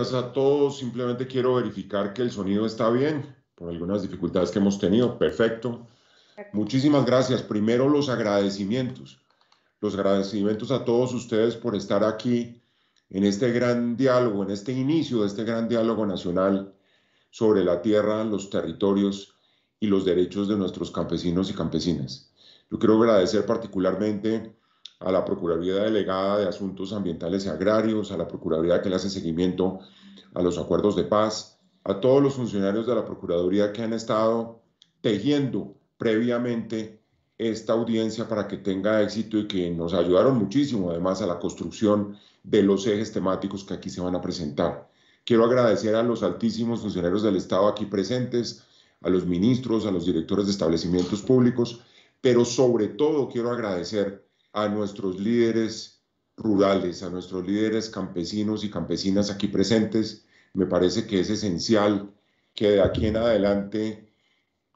Gracias a todos. Simplemente quiero verificar que el sonido está bien por algunas dificultades que hemos tenido. Perfecto. Muchísimas gracias. Primero los agradecimientos. Los agradecimientos a todos ustedes por estar aquí en este gran diálogo, en este inicio de este gran diálogo nacional sobre la tierra, los territorios y los derechos de nuestros campesinos y campesinas. Yo quiero agradecer particularmente a la Procuraduría Delegada de Asuntos Ambientales y Agrarios, a la Procuraduría que le hace seguimiento a los acuerdos de paz, a todos los funcionarios de la Procuraduría que han estado tejiendo previamente esta audiencia para que tenga éxito y que nos ayudaron muchísimo además a la construcción de los ejes temáticos que aquí se van a presentar. Quiero agradecer a los altísimos funcionarios del Estado aquí presentes, a los ministros, a los directores de establecimientos públicos, pero sobre todo quiero agradecer a nuestros líderes rurales, a nuestros líderes campesinos y campesinas aquí presentes. Me parece que es esencial que de aquí en adelante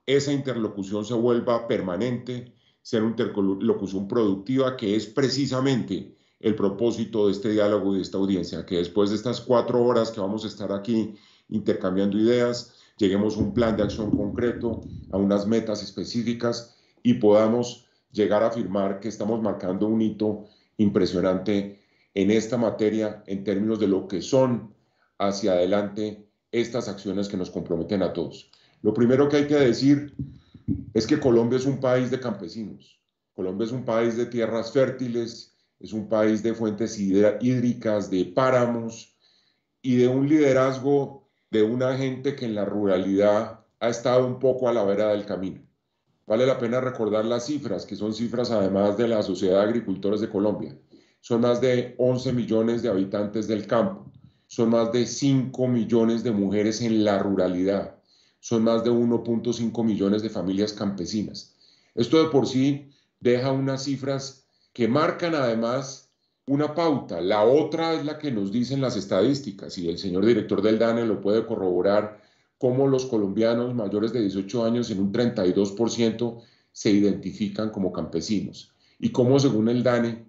esa interlocución se vuelva permanente, sea una interlocución productiva, que es precisamente el propósito de este diálogo y de esta audiencia, que después de estas cuatro horas que vamos a estar aquí intercambiando ideas, lleguemos a un plan de acción concreto, a unas metas específicas y podamos llegar a afirmar que estamos marcando un hito impresionante en esta materia en términos de lo que son hacia adelante estas acciones que nos comprometen a todos. Lo primero que hay que decir es que Colombia es un país de campesinos, Colombia es un país de tierras fértiles, es un país de fuentes hídricas, de páramos y de un liderazgo de una gente que en la ruralidad ha estado un poco a la vera del camino. Vale la pena recordar las cifras, que son cifras además de la Sociedad de Agricultores de Colombia. Son más de 11 millones de habitantes del campo, son más de 5 millones de mujeres en la ruralidad, son más de 1.5 millones de familias campesinas. Esto de por sí deja unas cifras que marcan además una pauta. La otra es la que nos dicen las estadísticas y el señor director del DANE lo puede corroborar cómo los colombianos mayores de 18 años en un 32% se identifican como campesinos y cómo según el DANE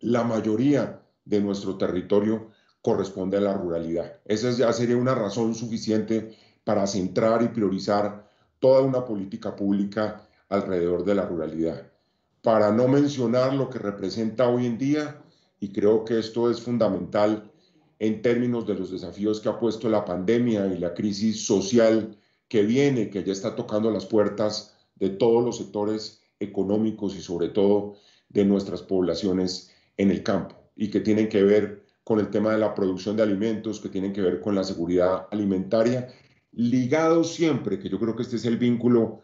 la mayoría de nuestro territorio corresponde a la ruralidad. Esa ya sería una razón suficiente para centrar y priorizar toda una política pública alrededor de la ruralidad. Para no mencionar lo que representa hoy en día, y creo que esto es fundamental en términos de los desafíos que ha puesto la pandemia y la crisis social que viene, que ya está tocando las puertas de todos los sectores económicos y sobre todo de nuestras poblaciones en el campo y que tienen que ver con el tema de la producción de alimentos, que tienen que ver con la seguridad alimentaria, ligado siempre, que yo creo que este es el vínculo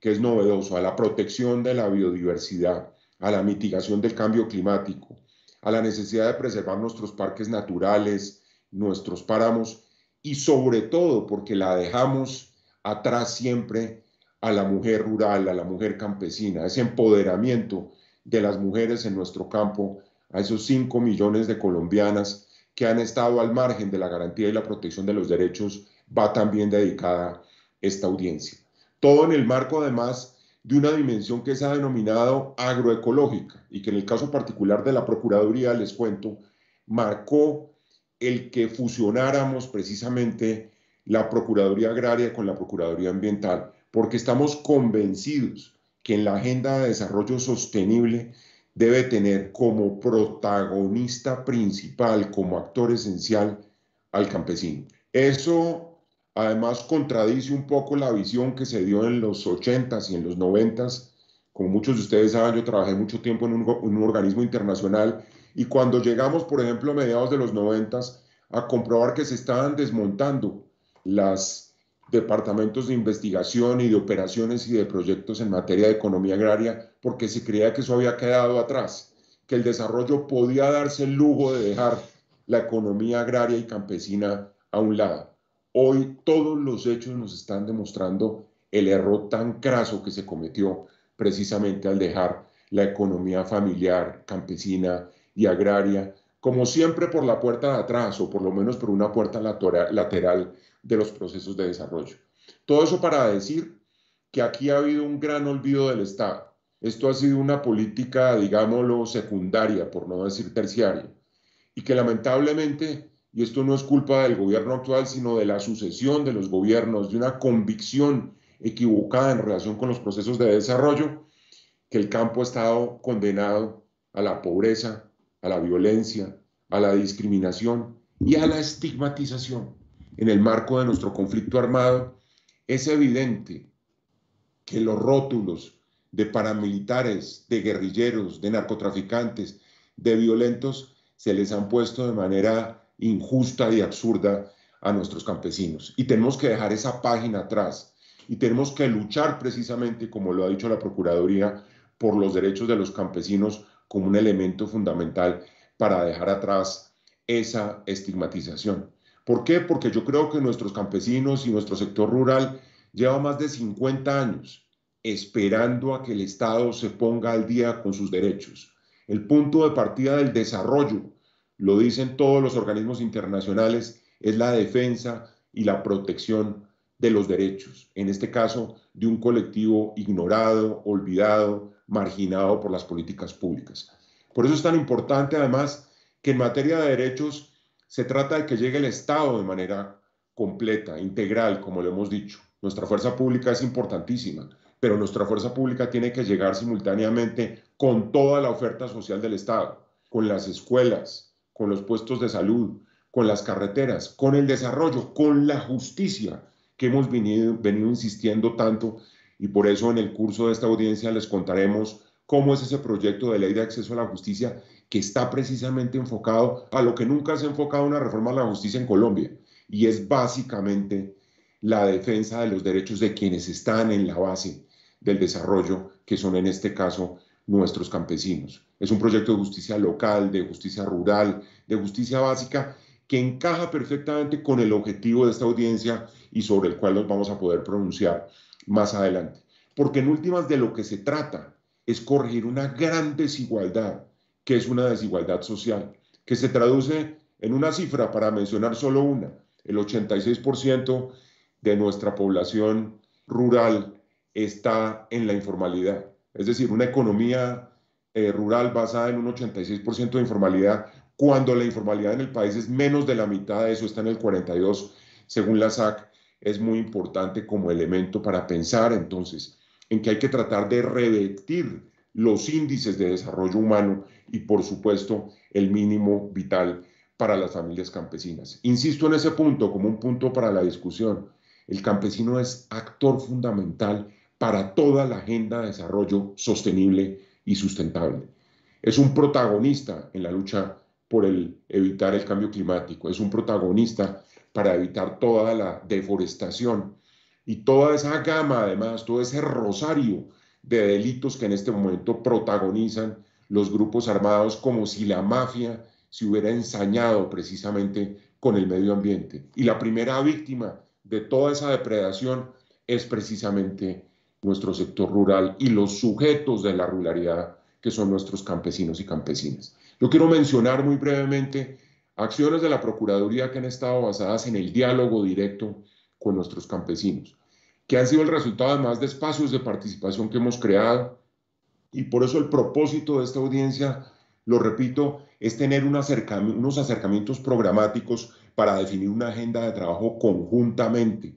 que es novedoso, a la protección de la biodiversidad, a la mitigación del cambio climático, a la necesidad de preservar nuestros parques naturales, nuestros páramos y sobre todo porque la dejamos atrás siempre a la mujer rural, a la mujer campesina, ese empoderamiento de las mujeres en nuestro campo, a esos 5 millones de colombianas que han estado al margen de la garantía y la protección de los derechos, va también dedicada esta audiencia. Todo en el marco, además, de una dimensión que se ha denominado agroecológica y que en el caso particular de la Procuraduría, les cuento, marcó el que fusionáramos precisamente la Procuraduría Agraria con la Procuraduría Ambiental, porque estamos convencidos que en la Agenda de Desarrollo Sostenible debe tener como protagonista principal, como actor esencial al campesino. Eso Además, contradice un poco la visión que se dio en los 80s y en los 90s. Como muchos de ustedes saben, yo trabajé mucho tiempo en un, organismo internacional y cuando llegamos, por ejemplo, a mediados de los 90s, a comprobar que se estaban desmontando los departamentos de investigación y de operaciones y de proyectos en materia de economía agraria, porque se creía que eso había quedado atrás, que el desarrollo podía darse el lujo de dejar la economía agraria y campesina a un lado. Hoy todos los hechos nos están demostrando el error tan craso que se cometió precisamente al dejar la economía familiar, campesina y agraria, como siempre por la puerta de atrás o por lo menos por una puerta lateral de los procesos de desarrollo. Todo eso para decir que aquí ha habido un gran olvido del Estado. Esto ha sido una política, digámoslo, secundaria, por no decir terciaria, y que lamentablemente y esto no es culpa del gobierno actual, sino de la sucesión de los gobiernos, de una convicción equivocada en relación con los procesos de desarrollo, que el campo ha estado condenado a la pobreza, a la violencia, a la discriminación y a la estigmatización. En el marco de nuestro conflicto armado, es evidente que los rótulos de paramilitares, de guerrilleros, de narcotraficantes, de violentos, se les han puesto de manera injusta y absurda a nuestros campesinos. Y tenemos que dejar esa página atrás y tenemos que luchar precisamente, como lo ha dicho la Procuraduría, por los derechos de los campesinos como un elemento fundamental para dejar atrás esa estigmatización. ¿Por qué? Porque yo creo que nuestros campesinos y nuestro sector rural lleva más de 50 años esperando a que el Estado se ponga al día con sus derechos. El punto de partida del desarrollo lo dicen todos los organismos internacionales, es la defensa y la protección de los derechos, en este caso de un colectivo ignorado, olvidado, marginado por las políticas públicas. Por eso es tan importante además que en materia de derechos se trata de que llegue el Estado de manera completa, integral, como lo hemos dicho. Nuestra fuerza pública es importantísima, pero nuestra fuerza pública tiene que llegar simultáneamente con toda la oferta social del Estado, con las escuelas, con los puestos de salud, con las carreteras, con el desarrollo, con la justicia que hemos venido, insistiendo tanto y por eso en el curso de esta audiencia les contaremos cómo es ese proyecto de ley de acceso a la justicia que está precisamente enfocado a lo que nunca se ha enfocado una reforma a la justicia en Colombia y es básicamente la defensa de los derechos de quienes están en la base del desarrollo, que son en este caso nuestros campesinos. Es un proyecto de justicia local, de justicia rural, de justicia básica, que encaja perfectamente con el objetivo de esta audiencia y sobre el cual nos vamos a poder pronunciar más adelante. Porque en últimas de lo que se trata es corregir una gran desigualdad, que es una desigualdad social, que se traduce en una cifra, para mencionar solo una, el 86% de nuestra población rural está en la informalidad es decir, una economía eh, rural basada en un 86% de informalidad, cuando la informalidad en el país es menos de la mitad de eso, está en el 42%, según la SAC, es muy importante como elemento para pensar entonces en que hay que tratar de revertir los índices de desarrollo humano y, por supuesto, el mínimo vital para las familias campesinas. Insisto en ese punto como un punto para la discusión. El campesino es actor fundamental para toda la agenda de desarrollo sostenible y sustentable. Es un protagonista en la lucha por el, evitar el cambio climático, es un protagonista para evitar toda la deforestación y toda esa gama, además, todo ese rosario de delitos que en este momento protagonizan los grupos armados como si la mafia se hubiera ensañado precisamente con el medio ambiente. Y la primera víctima de toda esa depredación es precisamente nuestro sector rural y los sujetos de la ruralidad, que son nuestros campesinos y campesinas. Yo quiero mencionar muy brevemente acciones de la Procuraduría que han estado basadas en el diálogo directo con nuestros campesinos, que han sido el resultado además de espacios de participación que hemos creado. Y por eso el propósito de esta audiencia, lo repito, es tener unos acercamientos programáticos para definir una agenda de trabajo conjuntamente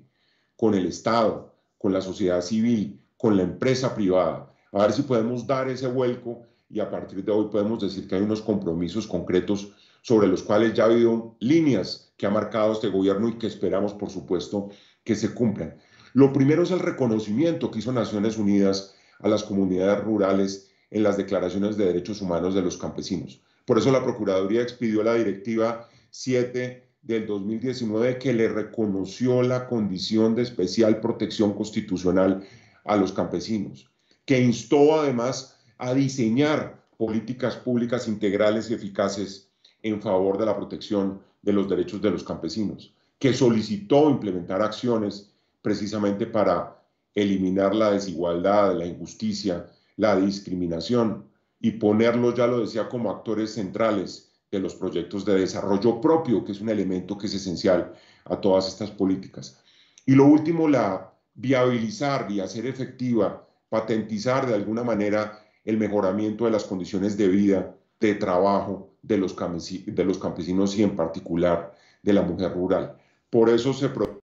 con el Estado, con la sociedad civil, con la empresa privada, a ver si podemos dar ese vuelco y a partir de hoy podemos decir que hay unos compromisos concretos sobre los cuales ya ha habido líneas que ha marcado este gobierno y que esperamos, por supuesto, que se cumplan. Lo primero es el reconocimiento que hizo Naciones Unidas a las comunidades rurales en las declaraciones de derechos humanos de los campesinos. Por eso la Procuraduría expidió la Directiva 7 del 2019 que le reconoció la condición de especial protección constitucional a los campesinos, que instó además a diseñar políticas públicas integrales y eficaces en favor de la protección de los derechos de los campesinos, que solicitó implementar acciones precisamente para eliminar la desigualdad, la injusticia, la discriminación y ponerlos, ya lo decía, como actores centrales de los proyectos de desarrollo propio, que es un elemento que es esencial a todas estas políticas. Y lo último, la viabilizar y hacer efectiva, patentizar de alguna manera el mejoramiento de las condiciones de vida, de trabajo de los, de los campesinos y en particular de la mujer rural. Por eso se produjo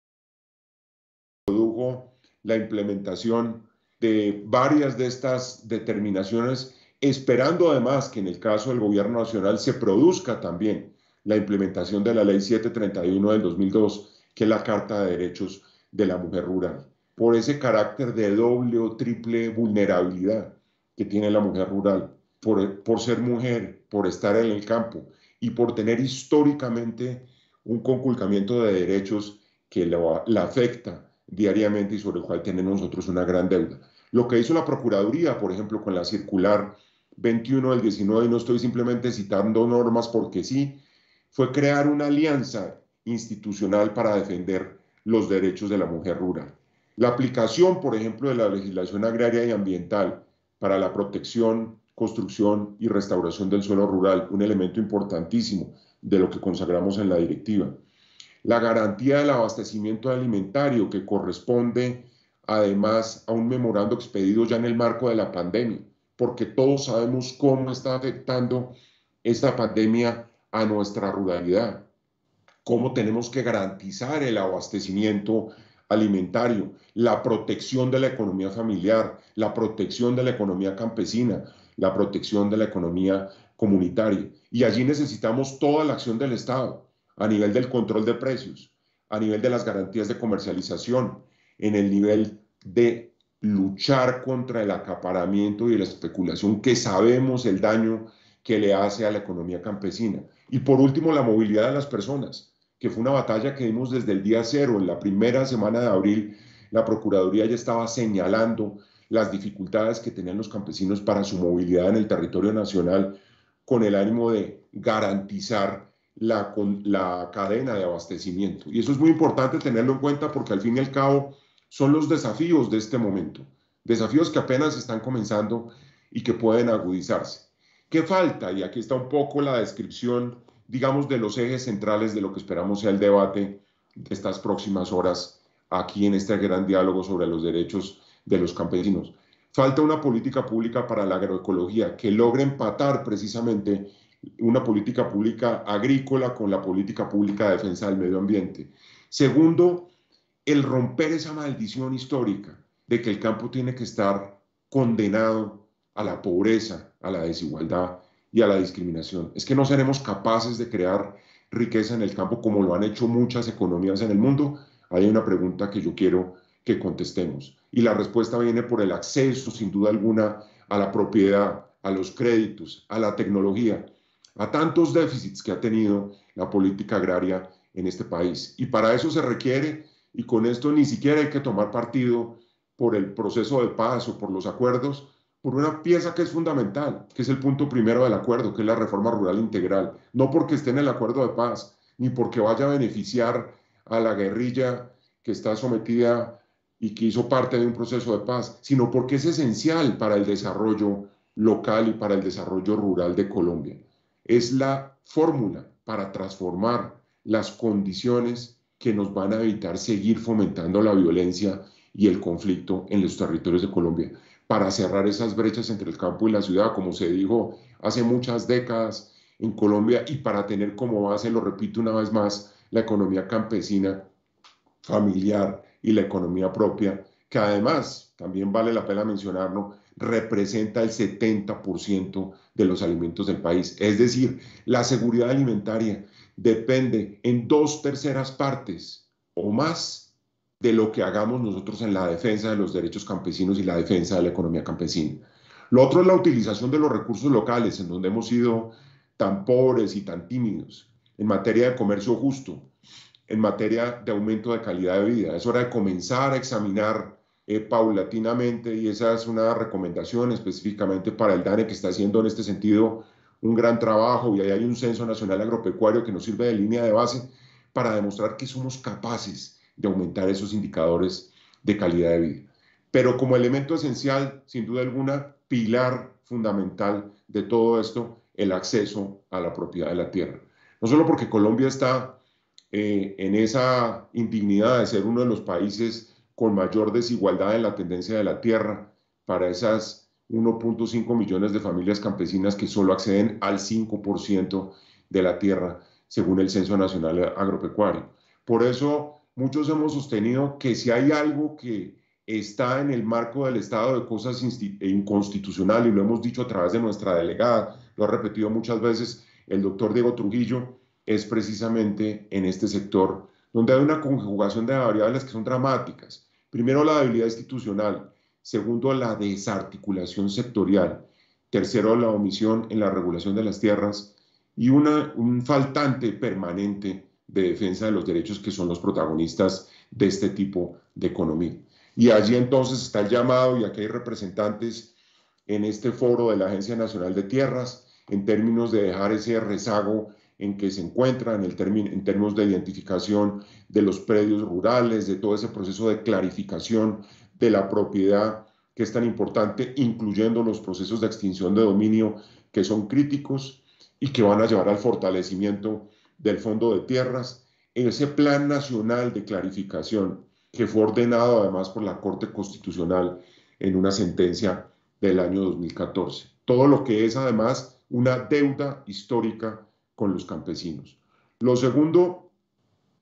la implementación de varias de estas determinaciones esperando además que en el caso del gobierno nacional se produzca también la implementación de la ley 731 del 2002, que es la Carta de Derechos de la Mujer Rural, por ese carácter de doble o triple vulnerabilidad que tiene la mujer rural, por, por ser mujer, por estar en el campo y por tener históricamente un conculcamiento de derechos que la afecta diariamente y sobre el cual tenemos nosotros una gran deuda. Lo que hizo la Procuraduría, por ejemplo, con la circular 21 del 19, y no estoy simplemente citando normas porque sí, fue crear una alianza institucional para defender los derechos de la mujer rural. La aplicación, por ejemplo, de la legislación agraria y ambiental para la protección, construcción y restauración del suelo rural, un elemento importantísimo de lo que consagramos en la directiva. La garantía del abastecimiento alimentario que corresponde además a un memorando expedido ya en el marco de la pandemia porque todos sabemos cómo está afectando esta pandemia a nuestra ruralidad, cómo tenemos que garantizar el abastecimiento alimentario, la protección de la economía familiar, la protección de la economía campesina, la protección de la economía comunitaria. Y allí necesitamos toda la acción del Estado a nivel del control de precios, a nivel de las garantías de comercialización, en el nivel de luchar contra el acaparamiento y la especulación que sabemos el daño que le hace a la economía campesina. Y por último, la movilidad de las personas, que fue una batalla que vimos desde el día cero. En la primera semana de abril, la Procuraduría ya estaba señalando las dificultades que tenían los campesinos para su movilidad en el territorio nacional con el ánimo de garantizar la, la cadena de abastecimiento. Y eso es muy importante tenerlo en cuenta porque al fin y al cabo son los desafíos de este momento, desafíos que apenas están comenzando y que pueden agudizarse. ¿Qué falta? Y aquí está un poco la descripción, digamos, de los ejes centrales de lo que esperamos sea el debate de estas próximas horas aquí en este gran diálogo sobre los derechos de los campesinos. Falta una política pública para la agroecología que logre empatar precisamente una política pública agrícola con la política pública de defensa del medio ambiente. Segundo, el romper esa maldición histórica de que el campo tiene que estar condenado a la pobreza, a la desigualdad y a la discriminación. Es que no seremos capaces de crear riqueza en el campo como lo han hecho muchas economías en el mundo. Hay una pregunta que yo quiero que contestemos. Y la respuesta viene por el acceso, sin duda alguna, a la propiedad, a los créditos, a la tecnología, a tantos déficits que ha tenido la política agraria en este país. Y para eso se requiere y con esto ni siquiera hay que tomar partido por el proceso de paz o por los acuerdos, por una pieza que es fundamental, que es el punto primero del acuerdo, que es la reforma rural integral, no porque esté en el acuerdo de paz, ni porque vaya a beneficiar a la guerrilla que está sometida y que hizo parte de un proceso de paz, sino porque es esencial para el desarrollo local y para el desarrollo rural de Colombia. Es la fórmula para transformar las condiciones que nos van a evitar seguir fomentando la violencia y el conflicto en los territorios de Colombia, para cerrar esas brechas entre el campo y la ciudad, como se dijo hace muchas décadas en Colombia, y para tener como base, lo repito una vez más, la economía campesina, familiar y la economía propia, que además, también vale la pena mencionarlo, representa el 70% de los alimentos del país. Es decir, la seguridad alimentaria depende en dos terceras partes o más de lo que hagamos nosotros en la defensa de los derechos campesinos y la defensa de la economía campesina. Lo otro es la utilización de los recursos locales, en donde hemos sido tan pobres y tan tímidos, en materia de comercio justo, en materia de aumento de calidad de vida. Es hora de comenzar a examinar eh, paulatinamente, y esa es una recomendación específicamente para el DANE que está haciendo en este sentido un gran trabajo y ahí hay un censo nacional agropecuario que nos sirve de línea de base para demostrar que somos capaces de aumentar esos indicadores de calidad de vida. Pero como elemento esencial, sin duda alguna, pilar fundamental de todo esto, el acceso a la propiedad de la tierra. No solo porque Colombia está eh, en esa indignidad de ser uno de los países con mayor desigualdad en la tendencia de la tierra para esas 1.5 millones de familias campesinas que solo acceden al 5% de la tierra, según el Censo Nacional Agropecuario. Por eso, muchos hemos sostenido que si hay algo que está en el marco del estado de cosas e inconstitucional, y lo hemos dicho a través de nuestra delegada, lo ha repetido muchas veces el doctor Diego Trujillo, es precisamente en este sector, donde hay una conjugación de variables que son dramáticas. Primero, la debilidad institucional, segundo, la desarticulación sectorial, tercero, la omisión en la regulación de las tierras y una, un faltante permanente de defensa de los derechos que son los protagonistas de este tipo de economía. Y allí entonces está el llamado, y aquí hay representantes en este foro de la Agencia Nacional de Tierras, en términos de dejar ese rezago en que se encuentra, en, el en términos de identificación de los predios rurales, de todo ese proceso de clarificación de la propiedad, que es tan importante, incluyendo los procesos de extinción de dominio que son críticos y que van a llevar al fortalecimiento del fondo de tierras. en Ese plan nacional de clarificación que fue ordenado además por la Corte Constitucional en una sentencia del año 2014. Todo lo que es además una deuda histórica con los campesinos. Lo segundo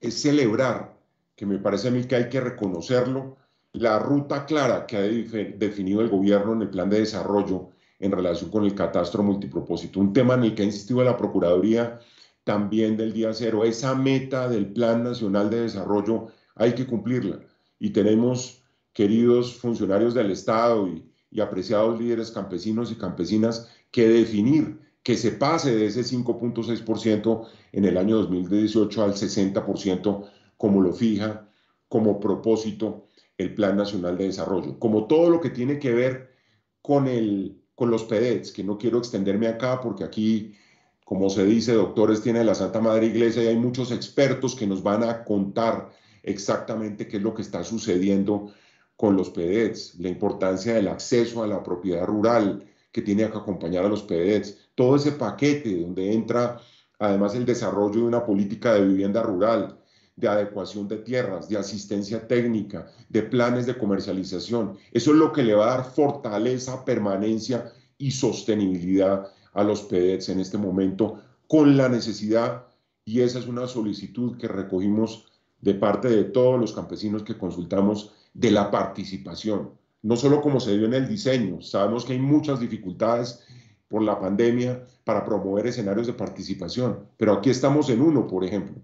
es celebrar, que me parece a mí que hay que reconocerlo, la ruta clara que ha definido el gobierno en el plan de desarrollo en relación con el catastro multipropósito. Un tema en el que ha insistido la Procuraduría también del día cero. Esa meta del Plan Nacional de Desarrollo hay que cumplirla. Y tenemos, queridos funcionarios del Estado y, apreciados líderes campesinos y campesinas, que definir que se pase de ese 5.6% en el año 2018 al 60%, como lo fija como propósito el Plan Nacional de Desarrollo, como todo lo que tiene que ver con, el, con los PEDETs, que no quiero extenderme acá porque aquí, como se dice, doctores tiene la Santa Madre Iglesia y hay muchos expertos que nos van a contar exactamente qué es lo que está sucediendo con los PEDETs, la importancia del acceso a la propiedad rural que tiene que acompañar a los PEDETs, todo ese paquete donde entra además el desarrollo de una política de vivienda rural, de adecuación de tierras, de asistencia técnica, de planes de comercialización. Eso es lo que le va a dar fortaleza, permanencia y sostenibilidad a los PEDETs en este momento con la necesidad, y esa es una solicitud que recogimos de parte de todos los campesinos que consultamos, de la participación. No solo como se dio en el diseño, sabemos que hay muchas dificultades por la pandemia para promover escenarios de participación, pero aquí estamos en uno, por ejemplo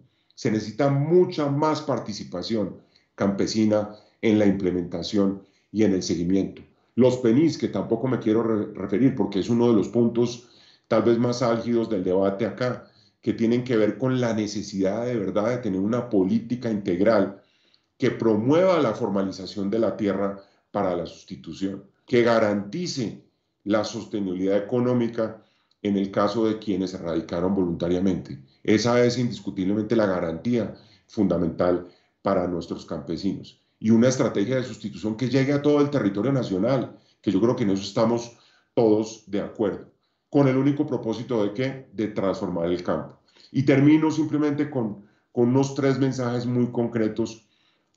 se necesita mucha más participación campesina en la implementación y en el seguimiento. Los PENIS, que tampoco me quiero referir porque es uno de los puntos tal vez más álgidos del debate acá, que tienen que ver con la necesidad de verdad de tener una política integral que promueva la formalización de la tierra para la sustitución, que garantice la sostenibilidad económica en el caso de quienes se erradicaron voluntariamente. Esa es indiscutiblemente la garantía fundamental para nuestros campesinos. Y una estrategia de sustitución que llegue a todo el territorio nacional, que yo creo que en eso estamos todos de acuerdo, con el único propósito de que de transformar el campo. Y termino simplemente con, con unos tres mensajes muy concretos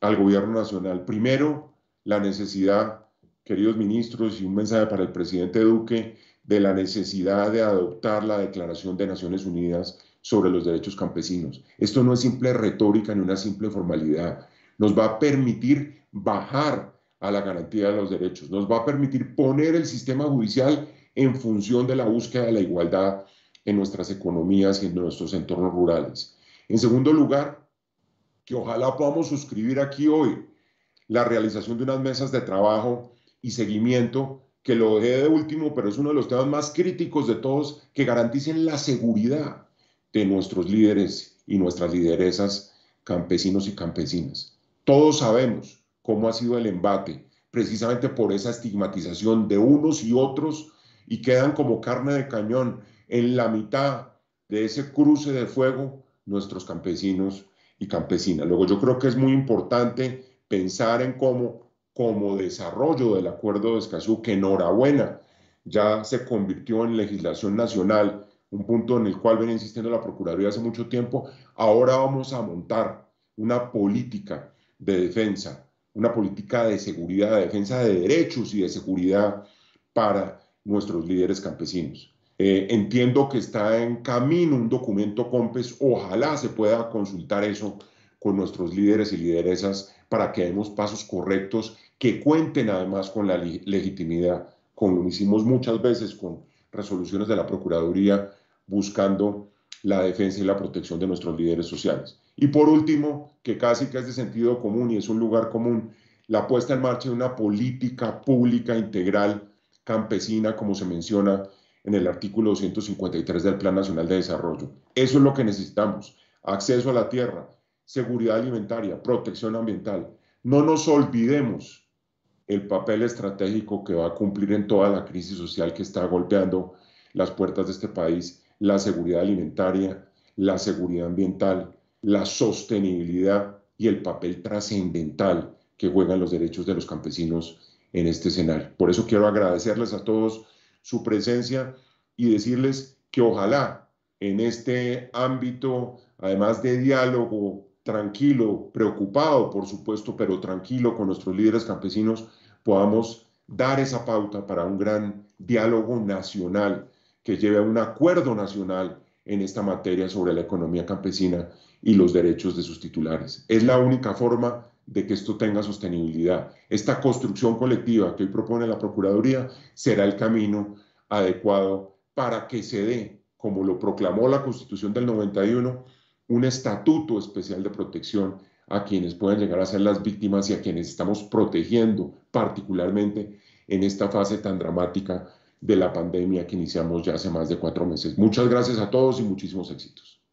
al gobierno nacional. Primero, la necesidad, queridos ministros, y un mensaje para el presidente Duque, de la necesidad de adoptar la Declaración de Naciones Unidas sobre los derechos campesinos. Esto no es simple retórica ni una simple formalidad. Nos va a permitir bajar a la garantía de los derechos, nos va a permitir poner el sistema judicial en función de la búsqueda de la igualdad en nuestras economías y en nuestros entornos rurales. En segundo lugar, que ojalá podamos suscribir aquí hoy la realización de unas mesas de trabajo y seguimiento, que lo dejé de último, pero es uno de los temas más críticos de todos, que garanticen la seguridad de nuestros líderes y nuestras lideresas campesinos y campesinas. Todos sabemos cómo ha sido el embate, precisamente por esa estigmatización de unos y otros, y quedan como carne de cañón en la mitad de ese cruce de fuego nuestros campesinos y campesinas. Luego yo creo que es muy importante pensar en cómo, como desarrollo del acuerdo de Escazú, que enhorabuena, ya se convirtió en legislación nacional, un punto en el cual venía insistiendo la Procuraduría hace mucho tiempo, ahora vamos a montar una política de defensa, una política de seguridad, de defensa de derechos y de seguridad para nuestros líderes campesinos. Eh, entiendo que está en camino un documento COMPES, ojalá se pueda consultar eso con nuestros líderes y lideresas para que demos pasos correctos que cuenten además con la legitimidad, como lo hicimos muchas veces con resoluciones de la Procuraduría buscando la defensa y la protección de nuestros líderes sociales. Y por último, que casi que es de sentido común y es un lugar común, la puesta en marcha de una política pública integral campesina, como se menciona en el artículo 253 del Plan Nacional de Desarrollo. Eso es lo que necesitamos, acceso a la tierra, seguridad alimentaria, protección ambiental. No nos olvidemos el papel estratégico que va a cumplir en toda la crisis social que está golpeando las puertas de este país la seguridad alimentaria, la seguridad ambiental, la sostenibilidad y el papel trascendental que juegan los derechos de los campesinos en este escenario. Por eso quiero agradecerles a todos su presencia y decirles que ojalá en este ámbito, además de diálogo tranquilo, preocupado por supuesto, pero tranquilo con nuestros líderes campesinos, podamos dar esa pauta para un gran diálogo nacional que lleve a un acuerdo nacional en esta materia sobre la economía campesina y los derechos de sus titulares. Es la única forma de que esto tenga sostenibilidad. Esta construcción colectiva que hoy propone la Procuraduría será el camino adecuado para que se dé, como lo proclamó la Constitución del 91, un estatuto especial de protección a quienes pueden llegar a ser las víctimas y a quienes estamos protegiendo particularmente en esta fase tan dramática de la pandemia que iniciamos ya hace más de cuatro meses. Muchas gracias a todos y muchísimos éxitos.